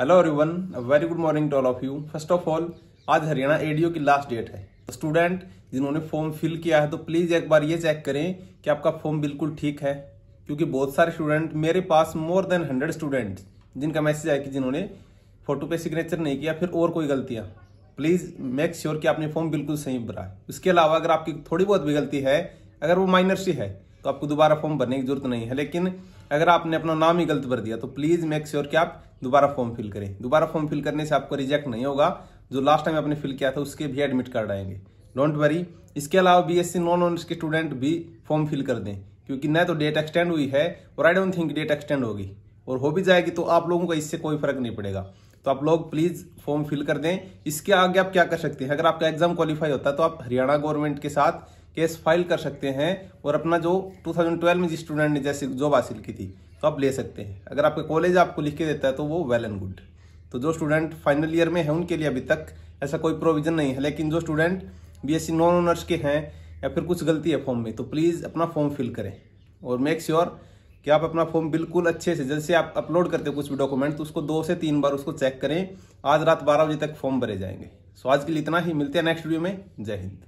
hello everyone very good morning to all of you first of all आज Haryana ADO की last date है student तो जिन्होंने form fill किया है तो प्लीज़ एक बार ये चेक करें कि आपका फॉर्म बिल्कुल ठीक है क्योंकि बहुत सारे स्टूडेंट मेरे पास मोर देन हंड्रेड स्टूडेंट जिनका मैसेज आया कि जिन्होंने फोटो पे सिग्नेचर नहीं किया फिर और कोई गलतियाँ प्लीज़ मेक श्योर कि आपने फॉर्म बिल्कुल सही भरा है इसके अलावा अगर आपकी थोड़ी बहुत भी गलती है अगर वो माइनर सी है तो आपको दोबारा फॉर्म भरने की जरूरत नहीं है लेकिन अगर आपने अपना नाम ही गलत भर दिया तो प्लीज़ मेक श्योर कि आप दोबारा फॉर्म फिल करें दोबारा फॉर्म फिल करने से आपको रिजेक्ट नहीं होगा जो लास्ट टाइम आपने फिल किया था उसके भी एडमिट कार्ड आएंगे डोंट वरी इसके अलावा B S C non honours के स्टूडेंट भी फॉर्म फिल कर दें क्योंकि न तो डेट एक्सटेंड हुई है और I don't think date extend होगी और हो भी जाएगी तो आप लोगों का इससे कोई फर्क नहीं पड़ेगा तो आप लोग प्लीज़ फॉर्म फिल कर दें इसके आगे आप क्या कर सकते हैं अगर आपका एग्जाम क्वालिफाई होता है तो आप हरियाणा गवर्नमेंट के साथ केस फाइल कर सकते हैं और अपना जो 2012 में जिस स्टूडेंट ने जैसे जॉब हासिल की थी तो आप ले सकते हैं अगर आपके कॉलेज आपको लिख के देता है तो वो वेल एंड गुड तो जो स्टूडेंट फाइनल ईयर में है उनके लिए अभी तक ऐसा कोई प्रोविजन नहीं है लेकिन जो स्टूडेंट बीएससी नॉन ऑनर्स के हैं या फिर कुछ गलती है फॉर्म में तो प्लीज़ अपना फॉर्म फिल करें और मेक श्योर sure कि आप अपना फॉर्म बिल्कुल अच्छे से जैसे आप अपलोड करते हो कुछ भी डॉक्यूमेंट तो उसको दो से तीन बार उसको चेक करें आज रात बारह बजे तक फॉर्म भरे जाएंगे सो आज के लिए इतना ही मिलते हैं नेक्स्ट वीडियो में जय हिंद